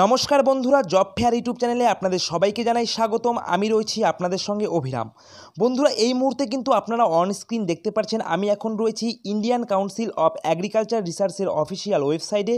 নমস্কার বন্ধুরা job fair YouTube চ্যানেলে আপনাদের সবাইকে জানাই স্বাগতম আমি রয়েছি আপনাদের সঙ্গে অভিরাম বন্ধুরা এই মুহূর্তে কিন্তু আপনারা অন স্ক্রিন দেখতে পাচ্ছেন আমি এখন রয়েছি ইন্ডিয়ান কাউন্সিল অফ অ্যাগ্রিকালচার রিসার্চের অফিসিয়াল ওয়েবসাইটে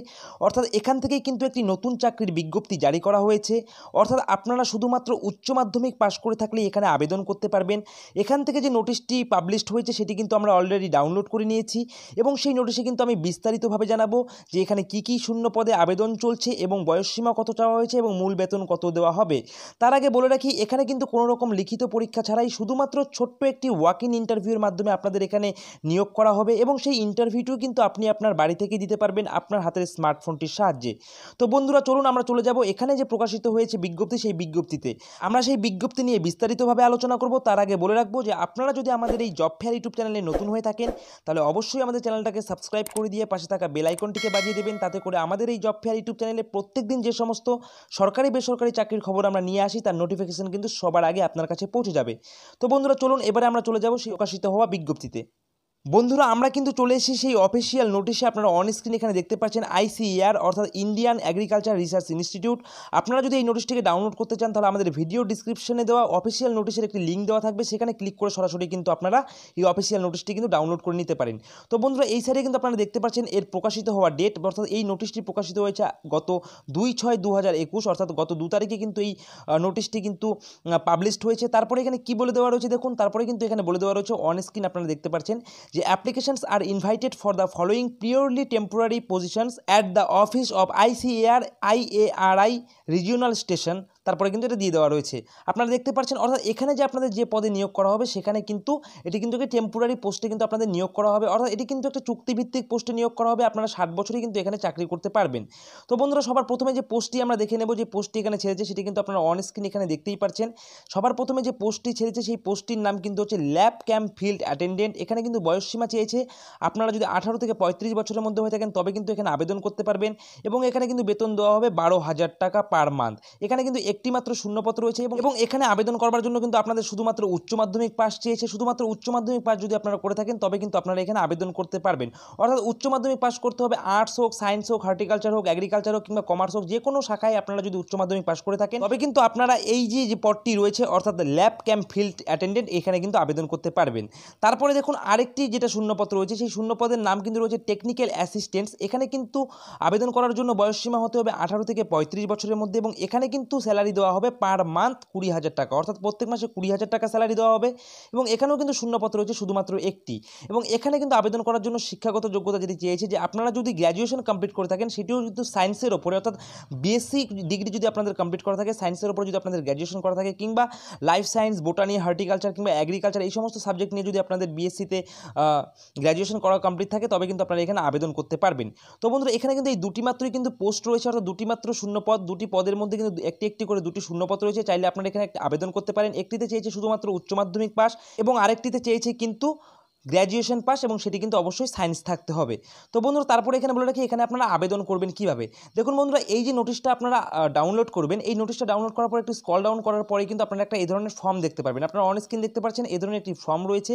অর্থাৎ এখান থেকেই কিন্তু একটি নতুন চাকরির বিজ্ঞপ্তি জারি করা হয়েছে অর্থাৎ আপনারা শুধুমাত্র উচ্চ মাধ্যমিক পাশ করে থাকলে এখানে আবেদন করতে পারবেন এখান থেকে যে নোটিশটি পাবলিশড হয়েছে সেটি কিন্তু আমরা অলরেডি ডাউনলোড করে নিয়েছি এবং সেই নোটিশে কিন্তু আমি বিস্তারিতভাবে জানাবো যে এখানে কি কি শূন্য পদে আবেদন চলছে এবং বয়স সীমা কত চাওয়া হয়েছে এবং মূল বেতন কত দেওয়া হবে তার আগে বলে রাখি এখানে কিন্তু কোনো রকম লিখিত পরীক্ষা ছাড়াই শুধুমাত্র ছোট্ট একটি ওয়াক ইন ইন্টারভিউর মাধ্যমে আপনাদের এখানে নিয়োগ করা হবে এবং সেই ইন্টারভিউটিও কিন্তু আপনি আপনার বাড়ি থেকে দিতে পারবেন আপনার হাতের স্মার্টফোনটির সাহায্যে তো বন্ধুরা চলুন আমরা চলে যাব এখানে যে প্রকাশিত হয়েছে বিজ্ঞপ্তি সেই বিজ্ঞপ্তিতে আমরা সেই বিজ্ঞপ্তি নিয়ে বিস্তারিতভাবে আলোচনা করব তার আগে বলে রাখবো যে আপনারা যদি আমাদের এই জব ফেয়ার ইউটিউব চ্যানেলে নতুন হয়ে থাকেন তাহলে অবশ্যই আমাদের চ্যানেলটাকে সাবস্ক্রাইব করে দিয়ে পাশে থাকা বেলাইকনটিকে বাজিয়ে দেবেন তাতে করে আমাদের এই জব ফেয়ার ইউটিউব চ্যানেলে প্রত্যেক দিন যে সমস্ত সরকারি বেসরকারি চাকরির খবর আমরা নিয়ে আসি তার নোটিফিকেশান কিন্তু সবার আগে আপনার কাছে পৌঁছে যাবে তো বন্ধুরা চলুন এবারে আমরা চলে যাব সেই প্রকাশিত হওয়া বিজ্ঞপ্তিতে বন্ধুরা আমরা কিন্তু চলে এসেছি সেই অফিসিয়াল নোটিশে আপনারা অন স্ক্রিন এখানে দেখতে পাচ্ছেন আইসিএআর e অর্থাৎ ইন্ডিয়ান অ্যাগ্রিকালচার রিসার্চ ইনস্টিটিউট আপনারা যদি এই নোটিশটিকে ডাউনলোড করতে চান তাহলে আমাদের ভিডিও ডিসক্রিপশনে দেওয়া অফিসিয়াল নোটিশের একটি লিঙ্ক দেওয়া থাকবে সেখানে ক্লিক করে সরাসরি কিন্তু আপনারা এই অফিসিয়াল নোটিশটি কিন্তু ডাউনলোড করে নিতে পারেন তো বন্ধুরা এই সাইডে কিন্তু আপনারা দেখতে পাচ্ছেন এর প্রকাশিত হওয়া ডেট অর্থাৎ এই নোটিশটি প্রকাশিত হয়েছে গত দুই ছয় দু হাজার একুশ অর্থাৎ গত দু তারিখে কিন্তু এই নোটিশটি কিন্তু পাবলিশড হয়েছে তারপরে এখানে কি বলে দেওয়া রয়েছে দেখুন তারপরে কিন্তু এখানে বলে দেওয়া রয়েছে অন স্ক্রিন আপনারা দেখতে পাচ্ছেন যে applications are invited for the following purely temporary positions at the office of ICAR IARI regional station তারপরে কিন্তু এটা দিয়ে দেওয়া রয়েছে আপনারা দেখতে পাচ্ছেন অর্থাৎ এখানে যে আপনাদের যে পদে নিয়োগ করা হবে সেখানে কিন্তু এটি কিন্তু টেম্পোরারি পোস্টে কিন্তু আপনাদের নিয়োগ করা হবে অর্থাৎ এটি কিন্তু একটা চুক্তিভিত্তিক পোস্টে নিয়োগ করা হবে আপনারা ষাট বছরই কিন্তু এখানে চাকরি করতে পারবেন তো বন্ধুরা সবার প্রথমে যে পোস্টটি আমরা দেখে নেব যে পোস্টটি এখানে ছেড়েছে সেটি কিন্তু আপনারা অন স্ক্রিন এখানে দেখতেই পাচ্ছেন সবার প্রথমে যে পোস্টটি ছেড়েছে সেই পোস্টটির নাম কিন্তু হচ্ছে ল্যাব ক্যাম্প ফিল্ড অ্যাটেন্ডেন্ট এখানে কিন্তু বয়সসীমা চেয়েছে আপনারা যদি আঠারো থেকে পঁয়ত্রিশ বছরের মধ্যে হয়ে থাকেন তবে কিন্তু এখানে আবেদন করতে পারবেন এবং এখানে কিন্তু বেতন দেওয়া হবে বারো হাজার টাকা পার মান্থ এখানে কিন্তু এক একটি মাত্র শূন্যপত্র রয়েছে এবং এখানে আবেদন করার জন্য কিন্তু আপনাদের শুধুমাত্র উচ্চ মাধ্যমিক পাস চেয়েছে শুধুমাত্র উচ্চ মাধ্যমিক পাস যদি আপনারা করে থাকেন তবে কিন্তু আপনারা এখানে আবেদন করতে পারবেন অর্থাৎ উচ্চ মাধ্যমিক পাস করতে হবে আর্টস হোক সায়েন্স হোক হার্টিকালচার হোক এগ্রিকালচার হোক কিংবা কমার্স হোক যে কোনো শাখায় আপনারা যদি উচ্চ মাধ্যমিক পাস করে থাকেন তবে কিন্তু আপনারা এই যে যে পদটি রয়েছে অর্থাৎ ল্যাব ক্যাম্প ফিল্ড অ্যাটেন্ডেন্ট এখানে কিন্তু আবেদন করতে পারবেন তারপরে দেখুন আরেকটি যেটা শূন্যপত্র রয়েছে সেই শূন্যপদের নাম কিন্তু রয়েছে টেকনিক্যাল অ্যাসিস্ট্যান্স এখানে কিন্তু আবেদন করার জন্য বয়সসীমা হতে হবে আঠারো থেকে পঁয়ত্রিশ বছরের মধ্যে এবং এখানে কিন্তু স্যালারি স্যালারি দেওয়া হবে পার মান্থ কুড়ি হাজার টাকা অর্থাৎ প্রত্যেক মাসে কুড়ি হাজার টাকা স্যালারি দেওয়া হবে এবং এখানেও কিন্তু শূন্যপত্র রয়েছে শুধুমাত্র একটি এবং এখানে কিন্তু আবেদন করার জন্য শিক্ষাগত যোগ্যতা যেটি চেয়েছে যে আপনারা যদি গ্র্যাজুয়েশন কমপ্লিট করে থাকেন সেটিও কিন্তু সায়েন্সের ওপরে অর্থাৎ বেসিক ডিগ্রি যদি আপনাদের কমপ্লিট করা থাকে সায়েন্সের ওপরে যদি আপনাদের গ্র্যাজুয়েশন করা থাকে কিংবা লাইফ সায়েন্স বোটানি হার্টিকালচার কিংবা অ্যাগ্রিকালচার এই সমস্ত সাবজেক্ট নিয়ে যদি আপনাদের বিএসসিতে গ্র্যাজুয়েশন করা কমপ্লিট থাকে তবে কিন্তু আপনারা এখানে আবেদন করতে পারবেন তো বন্ধুরা এখানে কিন্তু এই দুটি মাত্রই কিন্তু পোস্ট রয়েছে অর্থাৎ দুটি মাত্র শূন্য পদ দুটি পদের মধ্যে কিন্তু একটি একটি করে করে দুটি শূন্যপত্র রয়েছে চাইলে আপনারা এখানে আবেদন করতে পারেন একটিতে চেয়েছে শুধুমাত্র উচ্চ মাধ্যমিক পাস এবং আরেকটিতে চেয়েছে কিন্তু গ্র্যাজুয়েশন পাস এবং সেটি কিন্তু অবশ্যই সায়েন্স থাকতে হবে তো বন্ধুরা তারপরে এখানে বলে রাখি এখানে আপনারা আবেদন করবেন কিভাবে দেখুন বন্ধুরা এই যে নোটিশটা আপনারা ডাউনলোড করবেন এই নোটিশটা ডাউনলোড করার পর একটু স্কল ডাউন করার পরে কিন্তু আপনারা একটা এই ধরনের ফর্ম দেখতে পারবেন আপনারা অন স্ক্রিন দেখতে পাচ্ছেন এই ধরনের একটি ফর্ম রয়েছে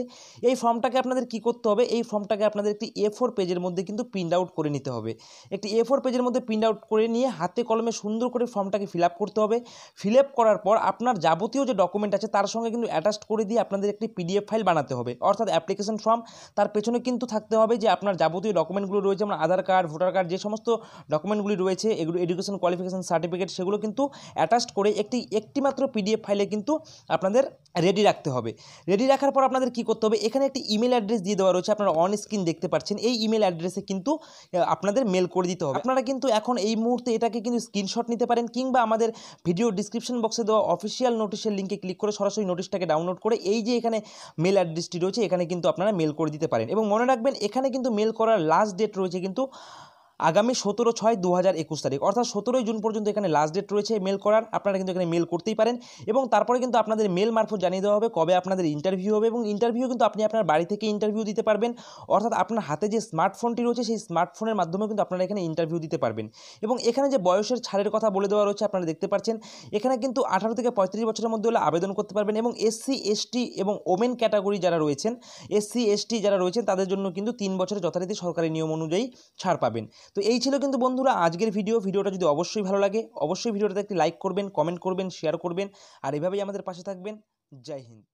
এই ফর্মটাকে আপনাদের কি করতে হবে এই ফর্মটাকে আপনাদের একটি এ ফোর পেজের মধ্যে কিন্তু প্রিন্ট আউট করে নিতে হবে একটি এ ফোর পেজের মধ্যে প্রিন্ট আউট করে নিয়ে হাতে কলমে সুন্দর করে ফর্মটাকে ফিল আপ করতে হবে ফিল আপ করার পর আপনার যাবতীয় যে ডকুমেন্ট আছে তার সঙ্গে কিন্তু অ্যাটাচ করে দিয়ে আপনাদের একটি পিডিএফ ফাইল বানাতে হবে অর্থাৎ অ্যাপ্লিকেশন রেজিস্ট্রেশন ফর্ম তার পেছনে কিন্তু থাকতে হবে যে আপনার যাবতীয় ডকুমেন্টগুলো রয়েছে যেমন আধার কার্ড ভোটার কার্ড যে সমস্ত ডকুমেন্টগুলি রয়েছে এগুলো এডুকেশন কোয়ালিফিকেশন সার্টিফিকেট সেগুলো কিন্তু অ্যাটাচড করে একটি একটিমাত্র পিডিএফ ফাইলে কিন্তু আপনাদের রেডি রাখতে হবে রেডি রাখার পর আপনাদের কি করতে হবে এখানে একটি ইমেল অ্যাড্রেস দিয়ে দেওয়া রয়েছে আপনারা অন স্ক্রিন দেখতে পাচ্ছেন এই ইমেল অ্যাড্রেসে কিন্তু আপনাদের মেল করে দিতে হবে আপনারা কিন্তু এখন এই মুহূর্তে এটাকে কিন্তু স্ক্রিনশট নিতে পারেন কিংবা আমাদের ভিডিও ডিসক্রিপশন বক্সে দেওয়া অফিসিয়াল নোটিশের লিঙ্কে ক্লিক করে সরাসরি নোটিশটাকে ডাউনলোড করে এই যে এখানে মেল অ্যাড্রেসটি রয়েছে এখানে কিন্তু আপনার আপনারা মেল করে দিতে পারেন এবং মনে রাখবেন এখানে কিন্তু মেল করার লাস্ট ডেট রয়েছে কিন্তু আগামী সতেরো ছয় দু হাজার একুশ তারিখ অর্থাৎ সতেরোই জুন পর্যন্ত এখানে লাস্ট ডেট রয়েছে মেল করার আপনারা কিন্তু এখানে মেল করতেই পারেন এবং তারপরে কিন্তু আপনাদের মেল মারফত জানিয়ে দেওয়া হবে কবে আপনাদের ইন্টারভিউ হবে এবং ইন্টারভিউ কিন্তু আপনি আপনার বাড়ি থেকে ইন্টারভিউ দিতে পারবেন অর্থাৎ আপনার হাতে যে স্মার্টফোনটি রয়েছে সেই স্মার্টফোনের মাধ্যমে কিন্তু আপনারা এখানে ইন্টারভিউ দিতে পারবেন এবং এখানে যে বয়সের ছাড়ের কথা বলে দেওয়া রয়েছে আপনারা দেখতে পাচ্ছেন এখানে কিন্তু আঠারো থেকে পঁয়ত্রিশ বছরের মধ্যে হলে আবেদন করতে পারবেন এবং এসসি এসটি এবং ওমেন ক্যাটাগরি যারা রয়েছেন এসসি এসটি যারা রয়েছেন তাদের জন্য কিন্তু তিন বছরের যথারীতি সরকারি নিয়ম অনুযায়ী ছাড় পাবেন তো এই ছিল কিন্তু বন্ধুরা আজকের ভিডিও ভিডিওটা যদি অবশ্যই ভালো লাগে অবশ্যই ভিডিওটাতে একটি লাইক করবেন কমেন্ট করবেন শেয়ার করবেন আর এভাবেই আমাদের পাশে থাকবেন জয় হিন্দ